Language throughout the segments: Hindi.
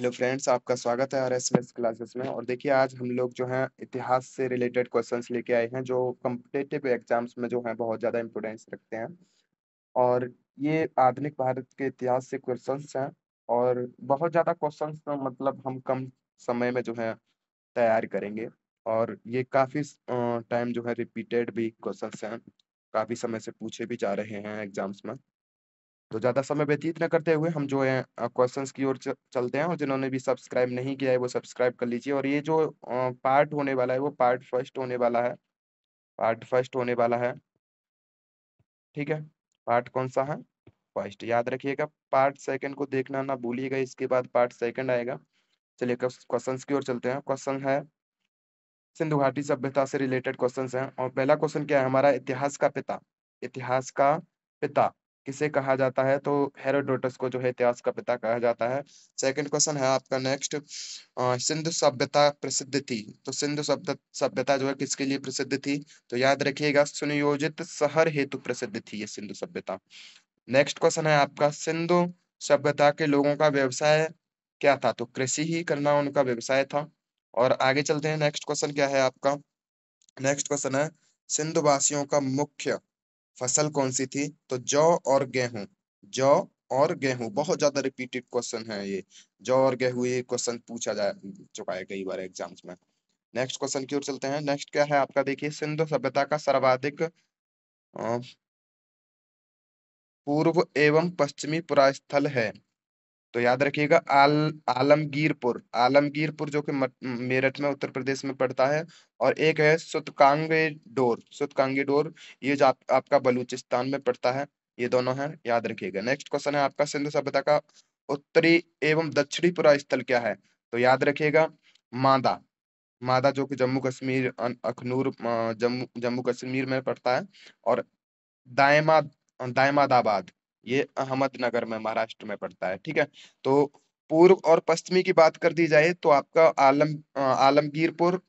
हेलो फ्रेंड्स आपका स्वागत है आर क्लासेस में और देखिए आज हम लोग जो है इतिहास से रिलेटेड क्वेश्चंस लेके आए हैं जो कम्पिटेटिव एग्जाम्स में जो है बहुत ज़्यादा इम्पोर्टेंस रखते हैं और ये आधुनिक भारत के इतिहास से क्वेश्चंस हैं और बहुत ज़्यादा क्वेश्चंस तो मतलब हम कम समय में जो है तैयार करेंगे और ये काफ़ी टाइम जो है रिपीटेड भी क्वेश्चन हैं काफ़ी समय से पूछे भी जा रहे हैं एग्जाम्स में तो ज़्यादा समय व्यतीत न करते हुए हम जो है क्वेश्चन की ओर चलते हैं और जिन्होंने भी सब्सक्राइब नहीं किया है वो सब्सक्राइब कर लीजिए और ये जो पार्ट होने वाला है वो पार्ट फर्स्ट होने वाला है पार्ट फर्स्ट होने वाला है ठीक है पार्ट कौन सा है फर्स्ट याद रखिएगा पार्ट सेकंड को देखना ना भूलिएगा इसके बाद पार्ट सेकंड आएगा चलिए क्वेश्चन की ओर चलते हैं क्वेश्चन है सिंधु घाटी सभ्यता से रिलेटेड क्वेश्चन हैं और पहला क्वेश्चन क्या है हमारा इतिहास का पिता इतिहास का पिता किसे कहा जाता है तो हेरोडोटस को जो है इतिहास का पिता कहा जाता है सेकंड क्वेश्चन है आपका नेक्स्ट सिंधु सभ्यता प्रसिद्ध थी तो सिंधु सभ्यता जो है किसके लिए प्रसिद्ध थी तो याद रखिएगा सुनियोजित शहर हेतु प्रसिद्ध थी ये सिंधु सभ्यता नेक्स्ट क्वेश्चन है आपका सिंधु सभ्यता के लोगों का व्यवसाय क्या था तो कृषि ही करना उनका व्यवसाय था और आगे चलते हैं नेक्स्ट क्वेश्चन क्या है आपका नेक्स्ट क्वेश्चन है सिंधु वासियों का मुख्य फसल कौन सी थी तो जौ और गेहूं जौ और गेहूं बहुत ज्यादा रिपीटेड क्वेश्चन है ये जौ और गेहूं ये क्वेश्चन पूछा जा चुका है कई बार एग्जाम्स में नेक्स्ट क्वेश्चन की ओर चलते हैं नेक्स्ट क्या है आपका देखिए सिंधु सभ्यता का सर्वाधिक पूर्व एवं पश्चिमी पुरास्थल है तो याद रखिएगा आल आलमगीरपुर आलमगीरपुर जो कि मेरठ में उत्तर प्रदेश में पड़ता है और एक है सुतकांगे डोर सुतकांगे डोर ये जो आप, आपका बलूचिस्तान में पड़ता है ये दोनों है याद रखिएगा नेक्स्ट क्वेश्चन है आपका सिंधु सभ्यता का उत्तरी एवं दक्षिणी पुरा स्थल क्या है तो याद रखिएगा मादा मादा जो कि जम्मू कश्मीर अखनूर जम्मू जम्मू कश्मीर में पड़ता है और दायमा दायमादाबाद ये अहमदनगर में महाराष्ट्र में पड़ता है ठीक है तो पूर्व और पश्चिमी की बात कर दी जाए तो आपका आलम आलमगीरपुर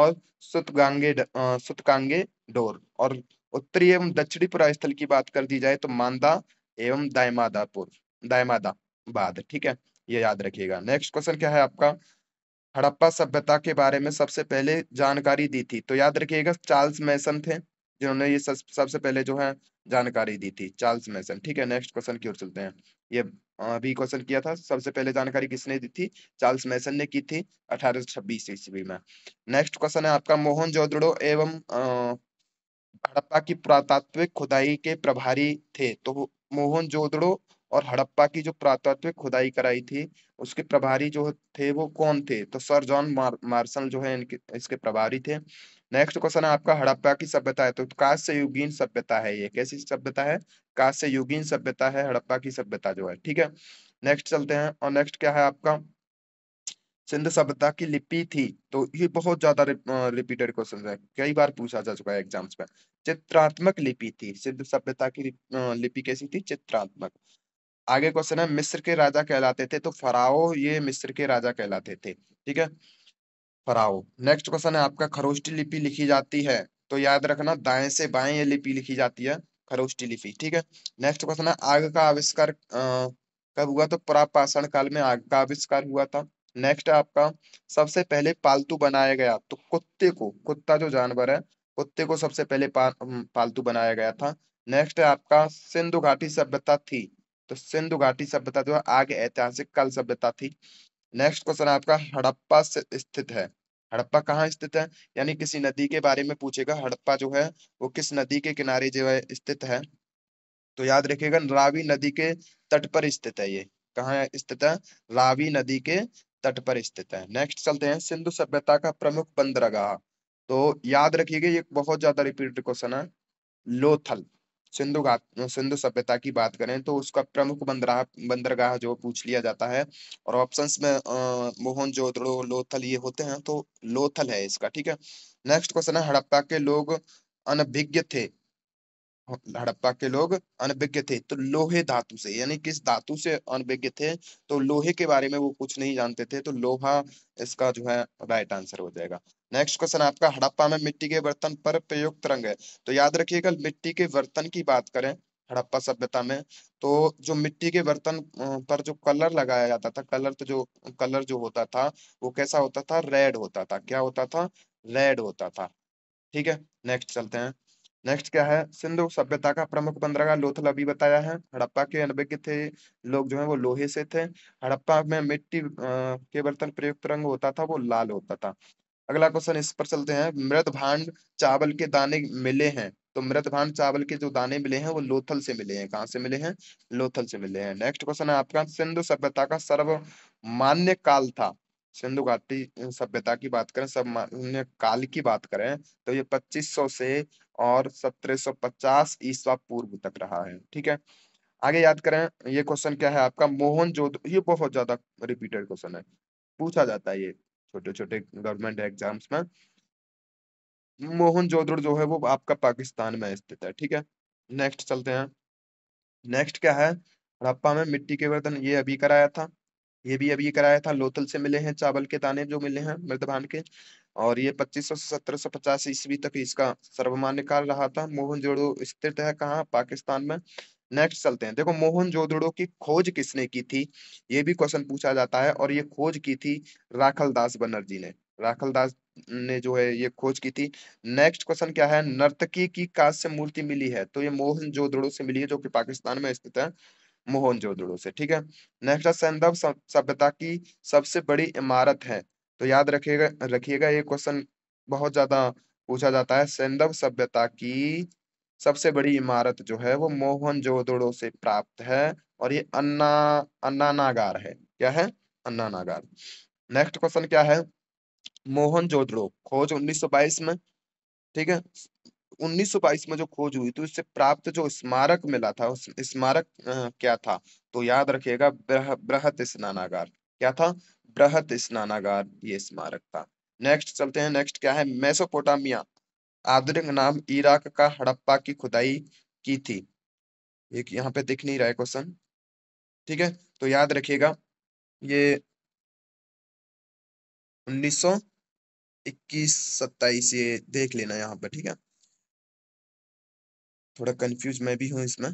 और सुतगांगे सुतकांगे डोर और उत्तरी एवं दक्षिणी पुरास्थल की बात कर दी जाए तो मांदा एवं दायमादापुर दायमादाबाद ठीक है ये याद रखिएगा नेक्स्ट क्वेश्चन क्या है आपका हड़प्पा सभ्यता के बारे में सबसे पहले जानकारी दी थी तो याद रखिएगा चार्ल्स मैसन थे जिन्होंने ये सबसे सब पहले जो है जानकारी दी थी चार्ल्स मैसन ठीक है नेक्स्ट क्वेश्चन की ओर चलते हैं ये अभी क्वेश्चन किया था सबसे पहले जानकारी किसने दी थी चार्ल्स मैसन ने की थी अठारह ईस्वी में नेक्स्ट क्वेश्चन है आपका मोहन जोदड़ो एवं हड़प्पा की पुरातात्विक खुदाई के प्रभारी थे तो मोहन जोदड़ो और हड़प्पा की जो पुरातात्विक खुदाई कराई थी उसके प्रभारी जो थे वो कौन थे तो सर जॉन मार्शल जो है इनके इसके प्रभारी थे नेक्स्ट क्वेश्चन है आपका हड़प्पा की सभ्यता है तो कांस्य युगीन सभ्यता है ये कैसी सभ्यता है कांस्य युगीन सभ्यता है हड़प्पा की सभ्यता जो है ठीक है नेक्स्ट चलते हैं और नेक्स्ट क्या है आपका सिंध सभ्यता की लिपि थी तो ये बहुत ज्यादा रिपीटेड क्वेश्चन है कई बार पूछा जा चुका है एग्जाम्स में चित्रात्मक लिपि थी सिंध सभ्यता की लिपि कैसी थी चित्रात्मक आगे क्वेश्चन है मिस्र के राजा कहलाते थे तो फराओ ये मिस्र के राजा कहलाते थे ठीक है फराव नेक्स्ट क्वेश्चन है आपका खरोष्टी लिपि लिखी जाती है तो याद रखना दाएं से बाएं ये लिपि लिखी जाती है खरोष्टी लिपि ठीक है नेक्स्ट क्वेश्चन है आग का आविष्कार कब हुआ तो प्रापाषण काल में आग का आविष्कार हुआ था नेक्स्ट आपका सबसे पहले पालतू बनाया गया तो कुत्ते को कुत्ता जो जानवर है कुत्ते को सबसे पहले पा, पालतू बनाया गया था नेक्स्ट आपका सिंधु घाटी सभ्यता थी तो सिंधु घाटी सभ्यता जो है आगे ऐतिहासिक कल सभ्यता थी नेक्स्ट क्वेश्चन आपका हड़प्पा स्थित है हड़प्पा कहाँ स्थित है यानी किसी नदी के बारे में पूछेगा हड़प्पा जो है वो किस नदी के किनारे जो है स्थित है तो याद रखिएगा रावी नदी के तट पर स्थित है ये कहाँ स्थित है रावी नदी के तट पर स्थित है नेक्स्ट चलते हैं सिंधु सभ्यता का प्रमुख बंदरगाह तो याद रखिएगा ये बहुत ज्यादा रिपीटेड क्वेश्चन है लोथल सिंधु सिंधु सभ्यता की बात करें तो उसका प्रमुख बंदराह बंदरगाह जो पूछ लिया जाता है और ऑप्शंस में मोहन जोदड़ो लोथल ये होते हैं तो लोथल है इसका ठीक है नेक्स्ट क्वेश्चन है हड़प्पा के लोग अनभिज्ञ थे हड़प्पा के लोग अनभिज्ञ थे तो लोहे धातु से यानी किस धातु से अनभिज्ञ थे तो लोहे के बारे में वो कुछ नहीं जानते थे तो लोहा इसका जो है राइट आंसर हो जाएगा नेक्स्ट क्वेश्चन आपका हड़प्पा में मिट्टी के बर्तन पर प्रयुक्त रंग है तो याद रखिएगा मिट्टी के बर्तन की बात करें हड़प्पा सभ्यता में तो जो मिट्टी के बर्तन पर जो कलर लगाया जाता था कलर तो जो कलर जो होता था वो कैसा होता था रेड होता था क्या होता था रेड होता था ठीक है नेक्स्ट चलते हैं नेक्स्ट क्या है सिंधु सभ्यता का प्रमुख बंदरगाह लोथल अभी बताया है हड़प्पा के अनबे थे लोग जो है वो लोहे से थे हड़प्पा में मिट्टी के बर्तन प्रयुक्त रंग होता था वो लाल होता था अगला क्वेश्चन इस पर चलते हैं मृत भांड चावल के दाने मिले हैं तो मृत भांड चावल के जो दाने मिले हैं वो लोथल से मिले हैं कहाँ से मिले हैं लोथल से मिले हैं नेक्स्ट क्वेश्चन है आपका सिंधु सभ्यता का सर्वमान्य काल था सिंधु घाटी सभ्यता की बात करें सब काल की बात करें तो ये 2500 से और 1750 ईस्वा पूर्व तक रहा है ठीक है आगे याद करें ये क्वेश्चन क्या है आपका मोहन जोध ये बहुत ज्यादा रिपीटेड क्वेश्चन है पूछा जाता है ये छोटे छोटे गवर्नमेंट एग्जाम्स में मोहन जोधड़ जो है वो आपका पाकिस्तान में स्थित है ठीक है नेक्स्ट चलते हैं नेक्स्ट क्या है हड़प्पा में मिट्टी के बर्तन ये अभी कराया था ये भी अभी कराया था लोथल से मिले हैं चावल के दाने जो मिले हैं मृदभान के और ये पच्चीस सौ सत्रह सौ पचास ईस्वी तक इसका सर्वमान्य काल रहा था मोहन जोडो स्थित है कहाँ पाकिस्तान में नेक्स्ट चलते हैं देखो मोहन जोदड़ो की खोज किसने की थी ये भी क्वेश्चन पूछा जाता है और ये खोज की थी राखल दास बनर्जी ने राखल दास ने जो है ये खोज की थी नेक्स्ट क्वेश्चन क्या है नर्तकी की कांस्य मूर्ति मिली है तो ये मोहन जोदड़ो से मिली है जो कि पाकिस्तान में स्थित है मोहनजोदड़ो से ठीक है नेक्स्ट है सैंधव सभ्यता की सबसे बड़ी इमारत है तो याद रखिएगा रखिएगा ये क्वेश्चन बहुत ज्यादा पूछा जाता है सैंधव सभ्यता की सबसे बड़ी इमारत जो है वो मोहन जोदड़ो से प्राप्त है और ये अन्ना अन्नानागार है क्या है अन्नानागार नेक्स्ट क्वेश्चन क्या है मोहन जोदड़ो खोज 1922 में ठीक है 1922 में जो खोज हुई तो इससे प्राप्त जो स्मारक मिला था उस स्मारक क्या था तो याद रखिएगा ब्रह, बृहत स्नानागार क्या था बृहत स्नानागार ये स्मारक था नेक्स्ट चलते हैं नेक्स्ट क्या है मेसोपोटामिया आधुनिक नाम इराक का हड़प्पा की खुदाई की थी एक यहाँ पे दिख नहीं रहा है क्वेश्चन ठीक है तो याद रखिएगा ये 1921 सत्ताईस ये देख लेना यहाँ पे ठीक है थोड़ा कंफ्यूज मैं भी हूँ इसमें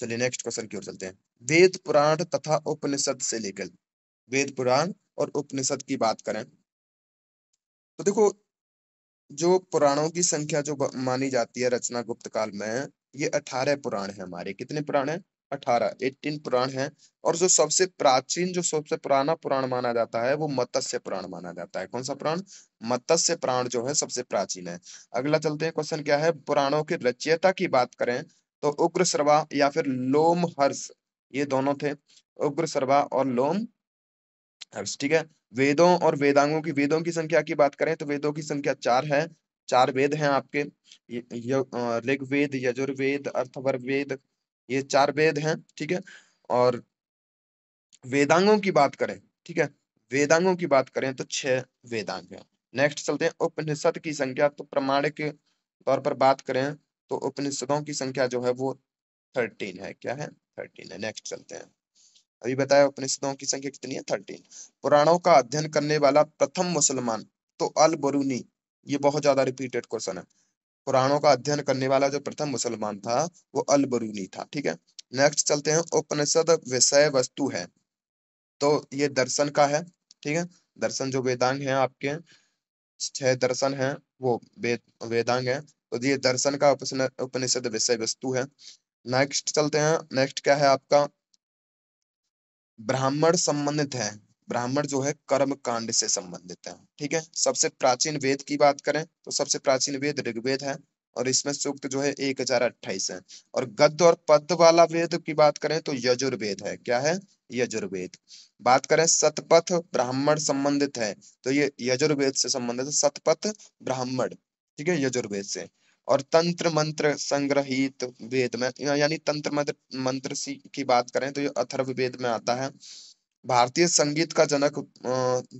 चलिए नेक्स्ट क्वेश्चन की ओर चलते हैं वेद पुराण तथा उपनिषद से लेकर वेद पुराण और उपनिषद की बात करें तो देखो जो पुराणों की संख्या जो मानी जाती है रचना गुप्त काल में ये अठारह पुराण है हमारे कितने पुराण है अठारह एटीन पुराण है और जो सबसे प्राचीन जो सबसे पुराना पुराण माना जाता है वो मत्स्य पुराण माना जाता है कौन सा पुराण मत्स्य पुराण जो है सबसे प्राचीन है अगला चलते हैं क्वेश्चन क्या है पुराणों की रचयिता की बात करें तो उग्र सर्वा या फिर लोम हर्ष ये दोनों थे उग्र सर्वा और लोम हर्ष ठीक है वेदों और वेदांगों की वेदों की संख्या की बात करें तो वेदों की संख्या चार है चार वेद हैं आपके ऋग्वेद यजुर्वेद अर्थवर्वेद ये चार वेद हैं ठीक है और वेदांगों की बात करें ठीक है वेदांगों की बात करें तो छह वेदांग हैं नेक्स्ट चलते हैं उपनिषद की संख्या तो प्रमाणिक तौर पर बात करें तो उपनिषदों की संख्या जो है वो थर्टीन है क्या है थर्टीन है नेक्स्ट चलते हैं अभी बताया उपनिषदों की संख्या कितनी है थर्टीन पुराणों का अध्ययन करने वाला प्रथम मुसलमान तो अल बरूनी ये बहुत ज्यादा रिपीटेड क्वेश्चन है पुराणों का अध्ययन करने वाला जो प्रथम मुसलमान था वो अल बरूनी था ठीक है नेक्स्ट चलते हैं उपनिषद विषय वस्तु है तो ये दर्शन का है ठीक है दर्शन जो वेदांग है आपके छह दर्शन है वो वेद वेदांग है तो ये दर्शन का उपनिषद विषय वस्तु है नेक्स्ट चलते हैं नेक्स्ट क्या है आपका ब्राह्मण संबंधित है ब्राह्मण जो है कर्म कांड से संबंधित है ठीक है सबसे प्राचीन वेद की बात करें तो सबसे प्राचीन वेद ऋग्वेद है और इसमें सूक्त जो है एक हजार अट्ठाईस है और गद्य और पद वाला वेद की बात करें तो यजुर्वेद है क्या है यजुर्वेद बात करें सतपथ ब्राह्मण संबंधित है तो ये यजुर्वेद से संबंधित है सतपथ ब्राह्मण ठीक है यजुर्वेद से और तंत्र मंत्र संग्रहित वेद में यानी तंत्र मंत्र मंत्र की बात करें तो ये अथर्व वेद में आता है भारतीय संगीत का जनक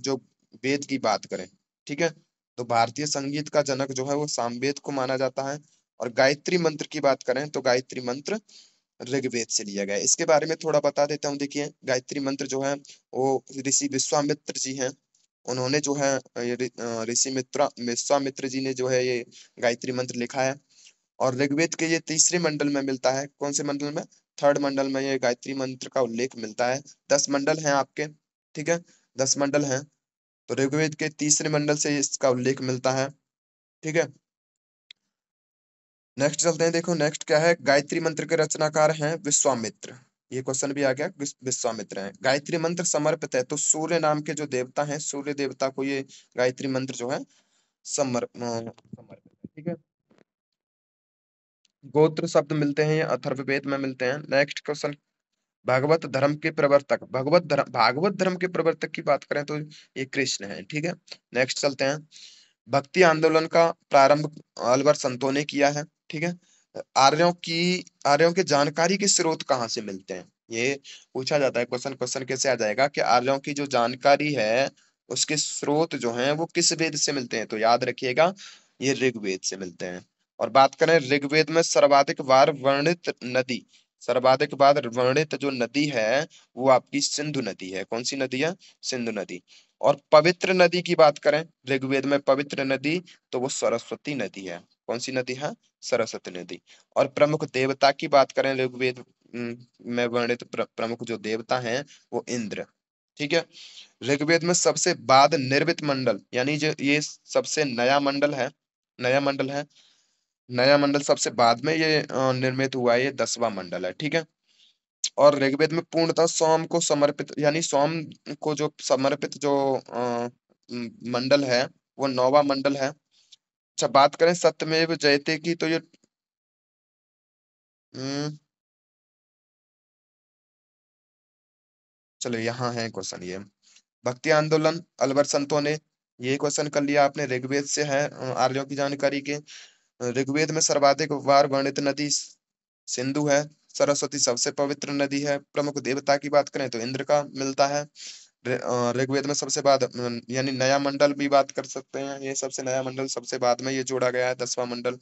जो वेद की बात करें ठीक है तो भारतीय संगीत का जनक जो है वो सामवेद को माना जाता है और गायत्री मंत्र की बात करें तो गायत्री मंत्र ऋग्वेद से लिया गया इसके बारे में थोड़ा बता देता हूँ देखिए गायत्री मंत्र जो है वो ऋषि विश्वामित्र जी हैं उन्होंने जो है ऋषि मित्रा विश्वामित्र जी ने जो है ये गायत्री मंत्र लिखा है और ऋग्वेद के ये तीसरे मंडल में मिलता है कौन से मंडल में थर्ड मंडल में ये गायत्री मंत्र का उल्लेख मिलता है दस मंडल हैं आपके ठीक है दस मंडल हैं तो ऋग्वेद के तीसरे मंडल से इसका उल्लेख मिलता है ठीक है नेक्स्ट चलते हैं देखो नेक्स्ट क्या है गायत्री मंत्र के रचनाकार हैं विश्वामित्र ये क्वेश्चन भी आ गया विश्वामित्र हैं गायत्री मंत्र समर्पित है तो सूर्य नाम के जो देवता हैं सूर्य देवता को ये गायत्री मंत्र जो है समर्पित गोत्र शब्द मिलते हैं अथर्ववेद में मिलते हैं नेक्स्ट क्वेश्चन भागवत धर्म के प्रवर्तक भगवत धर्म भागवत धर्म के प्रवर्तक की बात करें तो ये कृष्ण है ठीक है नेक्स्ट चलते हैं भक्ति आंदोलन का प्रारंभ अलवर संतों ने किया है ठीक है आर्यों की आर्यों के जानकारी के स्रोत कहाँ से मिलते हैं ये पूछा जाता है क्वेश्चन क्वेश्चन कैसे आ जाएगा कि आर्यों की जो जानकारी है उसके स्रोत जो हैं वो किस वेद से मिलते हैं तो याद रखिएगा ये ऋग्वेद से मिलते हैं और बात करें ऋग्वेद में सर्वाधिक बार वर्णित नदी सर्वाधिक बार वर्णित जो नदी है वो आपकी सिंधु नदी है कौन सी नदी है सिंधु नदी और पवित्र नदी की बात करें ऋग्वेद में पवित्र नदी तो वो सरस्वती नदी है कौन सी नदी है सरस्वती नदी और प्रमुख देवता की बात करें ऋग्वेद में वर्णित प्रमुख जो देवता हैं वो इंद्र ठीक है ऋग्वेद में सबसे बाद निर्मित मंडल यानी जो ये सबसे नया मंडल है नया मंडल है नया मंडल सबसे बाद में ये निर्मित हुआ है ये दसवा मंडल है ठीक है और ऋग्वेद में पूर्णतः सोम को समर्पित यानी सोम को जो समर्पित जो आ, मंडल है वो नौवा मंडल है अच्छा बात करें सत्यमेव जयते की तो ये हम्म, चलो यहाँ है क्वेश्चन ये भक्ति आंदोलन अलवर संतों ने ये क्वेश्चन कर लिया आपने ऋग्वेद से है आर्यों की जानकारी के ऋग्वेद में सर्वाधिक वार वर्णित नदी सिंधु है सरस्वती सबसे पवित्र नदी है प्रमुख देवता की बात करें तो इंद्र का मिलता है ऋग्वेद में सबसे बाद यानी नया मंडल भी बात कर सकते हैं ये सबसे नया मंडल सबसे बाद में ये जोड़ा गया है दसवां मंडल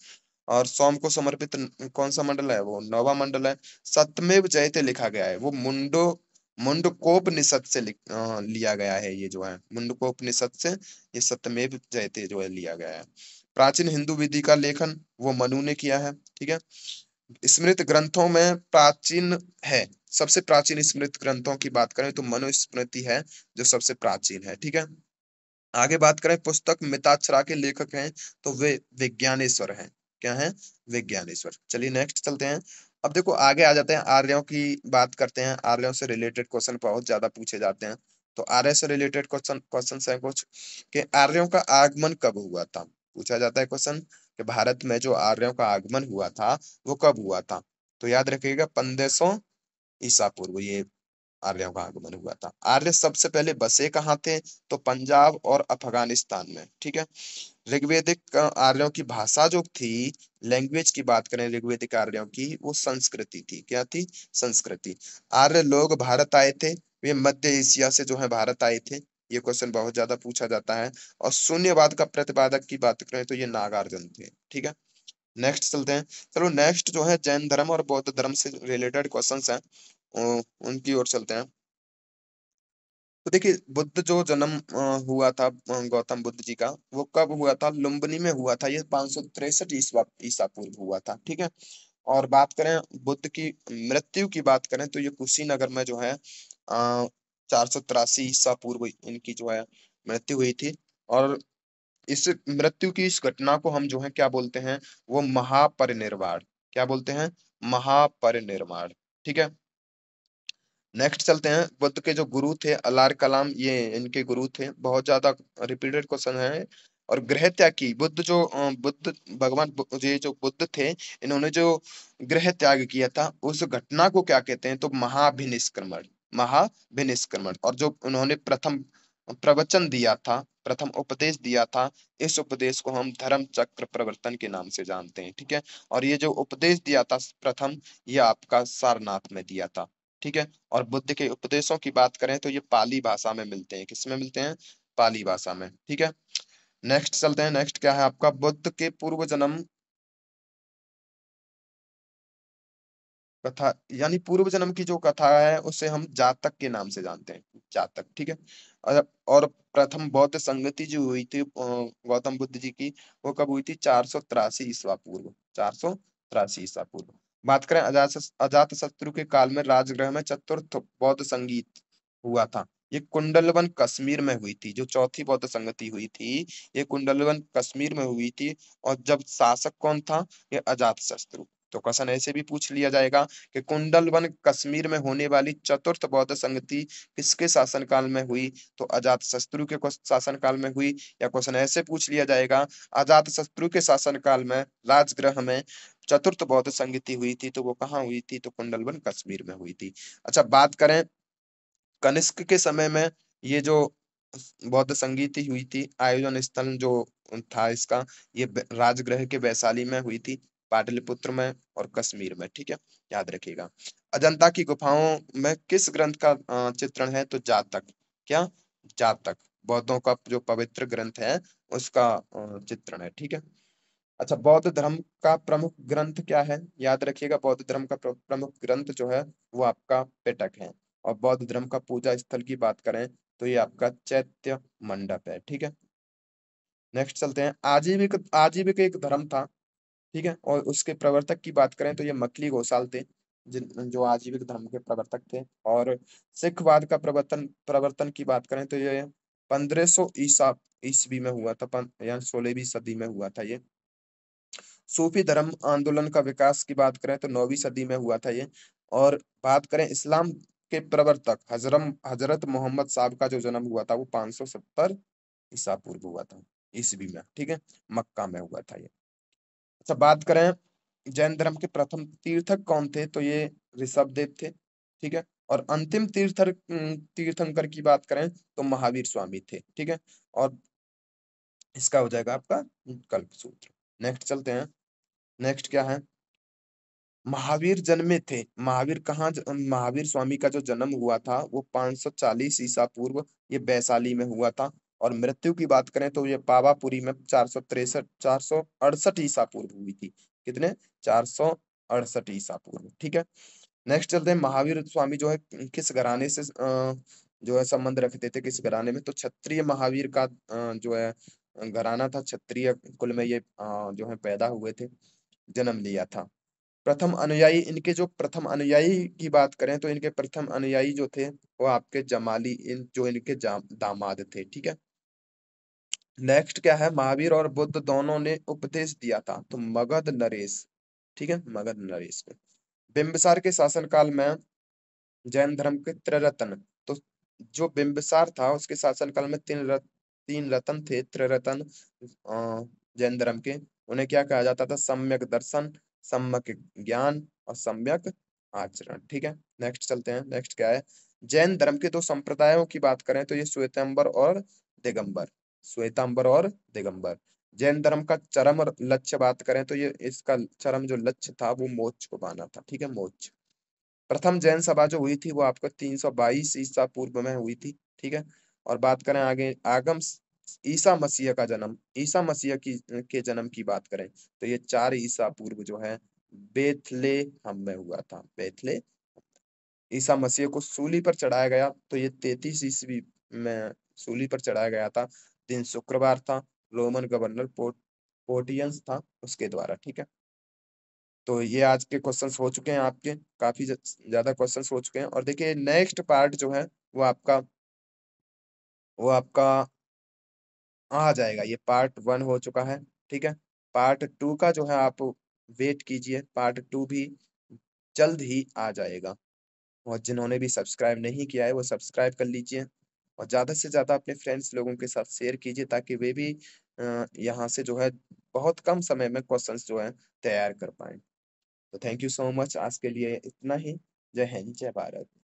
और सोम को समर्पित कौन सा मंडल है वो नौवा मंडल है सतमेव जयते लिखा गया है वो मुंडो मुंडकोपनिषद से लिया गया है ये जो है मुंडकोपनिषद से ये सतमेव जयते जो है लिया गया है प्राचीन हिंदू विधि का लेखन वो मनु ने किया है ठीक है स्मृत ग्रंथों में प्राचीन है सबसे प्राचीन स्मृत ग्रंथों की बात करें तो मनुस्मृति है जो सबसे प्राचीन है ठीक है आगे बात करें पुस्तक मिताक्षरा के लेखक हैं तो वे विज्ञानेश्वर हैं क्या हैं विज्ञानेश्वर चलिए नेक्स्ट चलते हैं अब देखो आगे आ जाते हैं आर्यों की बात करते हैं आर्यों से रिलेटेड क्वेश्चन बहुत ज्यादा पूछे जाते हैं तो आर्य से रिलेटेड क्वेश्चन क्वेश्चन है कुछ के आर्यों का आगमन कब हुआ था पूछा जाता है क्वेश्चन कि भारत में जो आर्यों का आगमन हुआ था वो कब हुआ था तो याद रखिएगा पंद्रह ईसा पूर्व ये आर्यों का आगमन हुआ था आर्य सबसे पहले बसे कहाँ थे तो पंजाब और अफगानिस्तान में ठीक है ऋग्वेदिक आर्यों की भाषा जो थी लैंग्वेज की बात करें ऋग्वेदिक आर्यों की वो संस्कृति थी क्या थी संस्कृति आर्य लोग भारत आए थे वे मध्य एशिया से जो है भारत आए थे ये क्वेश्चन बहुत ज्यादा पूछा जाता है और शून्यवाद का प्रतिपादक की बात करें तो ये नागार्जुन थे ठीक है नेक्स्ट चलते हैं चलो नेक्स्ट जो है जैन धर्म और बौद्ध धर्म से रिलेटेड क्वेश्चन है उनकी ओर चलते हैं तो देखिए बुद्ध जो जन्म हुआ था गौतम बुद्ध जी का वो कब हुआ था लुम्बनी में हुआ था ये पांच सौ तिरसठ ईसा पूर्व हुआ था ठीक है और बात करें बुद्ध की मृत्यु की बात करें तो ये कुशीनगर में जो है चार सौ तिरासी ईसा पूर्व इनकी जो है मृत्यु हुई थी और इस मृत्यु की इस घटना को हम जो है क्या बोलते हैं वो महापरिनिर्वाण क्या बोलते हैं महापरिनिर्वाण ठीक है नेक्स्ट चलते हैं बुद्ध के जो गुरु थे अलार कलाम ये इनके गुरु थे बहुत ज्यादा रिपीटेड क्वेश्चन है और ग्रह त्याग की बुद्ध जो बुद्ध भगवान ये जो बुद्ध थे इन्होंने जो ग्रह त्याग किया था उस घटना को क्या कहते हैं तो महाभिनिष्क्रमण महाभिनिष्क्रमण और जो उन्होंने प्रथम प्रवचन दिया था प्रथम उपदेश दिया था इस उपदेश को हम धर्म चक्र प्रवर्तन के नाम से जानते हैं ठीक है और ये जो उपदेश दिया था प्रथम ये आपका सारनाथ में दिया था ठीक है और बुद्ध के उपदेशों की बात करें तो ये पाली भाषा में मिलते हैं किसमें मिलते हैं पाली भाषा में ठीक है नेक्स्ट चलते हैं नेक्स्ट क्या है आपका बुद्ध के पूर्व जन्म कथा यानी पूर्व जन्म की जो कथा है उसे हम जातक के नाम से जानते हैं जातक ठीक है और, और प्रथम बौद्ध संगति जो हुई थी गौतम बुद्ध जी की वो कब हुई थी चार सौ तिरासी ईस्वा पूर्व चार सौ तिरासी ईस्वा पूर्व बात करें अजात शत्रु के काल में राजगृह में चतुर्थ बौद्ध संगीत हुआ था ये कुंडलवन कश्मीर में हुई थी जो चौथी बौद्ध संगति हुई थी ये कुंडलवन कश्मीर में हुई थी और जब शासक कौन था ये अजात शत्रु तो क्वेश्चन ऐसे भी पूछ लिया जाएगा कि कुंडल वन कश्मीर में होने वाली चतुर्थ बौद्ध संगति किसके शासनकाल में हुई तो अजात शत्रु के शासनकाल में हुई या क्वेश्चन ऐसे पूछ लिया जाएगा अजात शत्रु के शासनकाल में राजग्रह में चतुर्थ बौद्ध संगति हुई थी तो वो कहाँ हुई थी तो कुंडलवन कश्मीर में हुई थी अच्छा बात करें कनिष्क के समय में ये जो बौद्ध संगीति हुई थी आयोजन स्थल जो था इसका ये राजग्रह के वैशाली में हुई थी पाटलिपुत्र में और कश्मीर में ठीक है याद रखिएगा अजंता की गुफाओं में किस ग्रंथ का चित्रण है तो जातक क्या जातक बौद्धों का जो पवित्र ग्रंथ है उसका चित्रण है ठीक है अच्छा बौद्ध धर्म का प्रमुख ग्रंथ क्या है याद रखिएगा बौद्ध धर्म का प्रमुख ग्रंथ जो है वो आपका पेटक है और बौद्ध धर्म का पूजा स्थल की बात करें तो ये आपका चैत्य मंडप है ठीक है नेक्स्ट चलते हैं आजीविक आजीविक एक धर्म था ठीक है और उसके प्रवर्तक की बात करें तो ये मकली घोषाल थे जिन जो आजीविक धर्म के प्रवर्तक थे और सिखवाद का प्रवर्तन प्रवर्तन की बात करें तो ये पंद्रह सौ ईसा ईस्वी में हुआ था यानी सोलहवीं सदी में हुआ था ये सूफी धर्म आंदोलन का विकास की बात करें तो नौवीं सदी में हुआ था ये और बात करें इस्लाम के प्रवर्तक हजरम हजरत मोहम्मद साहब का जो जन्म हुआ था वो सौ सत्तर ईसा पूर्व हुआ था ईस्वी में ठीक है मक्का में हुआ था ये अच्छा बात करें जैन धर्म के प्रथम तीर्थक कौन थे तो ये ऋषभ देव थे ठीक है और अंतिम तीर्थर तीर्थंकर की बात करें तो महावीर स्वामी थे ठीक है और इसका हो जाएगा आपका कल्प सूत्र नेक्स्ट चलते हैं नेक्स्ट क्या है महावीर जन्मे थे महावीर कहाँ महावीर स्वामी का जो जन्म हुआ था वो 540 ईसा पूर्व ये वैशाली में हुआ था और मृत्यु की बात करें तो ये पावापुरी में चार सौ तिरसठ चार सौ अड़सठ ईसा पूर्व हुई थी कितने चार सौ अड़सठ ईसा पूर्व ठीक है नेक्स्ट चलते हैं महावीर स्वामी जो है किस घराने से जो है संबंध रखते थे किस घराने में तो क्षत्रिय महावीर का जो है घराना था क्षत्रिय कुल में ये जो है पैदा हुए थे जन्म लिया था प्रथम अनुयायी इनके जो प्रथम अनुयायी की बात करें तो इनके प्रथम अनुयायी जो थे वो आपके जमाली इन जो इनके दामाद थे ठीक है नेक्स्ट क्या है महावीर और बुद्ध दोनों ने उपदेश दिया था तो मगध नरेश ठीक है मगध नरेश बिंबसार बिंबिसार के शासनकाल में जैन धर्म के त्रिरत्न तो जो बिंबसार था उसके शासनकाल में तीन रत, तीन रतन थे त्रिरत्न जैन धर्म के उन्हें क्या कहा जाता था सम्यक दर्शन सम्यक ज्ञान और सम्यक आचरण ठीक है नेक्स्ट चलते हैं नेक्स्ट क्या है जैन धर्म के दो संप्रदायों की बात करें तो ये श्वेतंबर और दिगंबर श्वेतांबर और दिगंबर जैन धर्म का चरम लक्ष्य बात करें तो ये इसका चरम जो लक्ष्य था वो मोक्ष को पाना था ठीक है मोक्ष प्रथम जैन सभा जो हुई थी वो आपको 322 ईसा पूर्व में हुई थी ठीक है और बात करें आगे आगम ईसा मसीह का जन्म ईसा मसीह की के जन्म की बात करें तो ये चार ईसा पूर्व जो है बेथले हम में हुआ था बेथले ईसा मसीह को सूली पर चढ़ाया गया तो ये तैतीस ईस्वी में सूली पर चढ़ाया गया था दिन शुक्रवार था रोमन गवर्नर पोर्टियंस था उसके द्वारा ठीक है तो ये आज के क्वेश्चंस हो चुके हैं आपके काफी ज्यादा क्वेश्चंस हो चुके हैं और देखिए नेक्स्ट पार्ट जो है वो आपका वो आपका आ जाएगा ये पार्ट वन हो चुका है ठीक है पार्ट टू का जो है आप वेट कीजिए पार्ट टू भी जल्द ही आ जाएगा और जिन्होंने भी सब्सक्राइब नहीं किया है वो सब्सक्राइब कर लीजिए और ज़्यादा से ज़्यादा अपने फ्रेंड्स लोगों के साथ शेयर कीजिए ताकि वे भी यहाँ से जो है बहुत कम समय में क्वेश्चन जो है तैयार कर पाए तो थैंक यू सो मच आज के लिए इतना ही जय हिंद जय भारत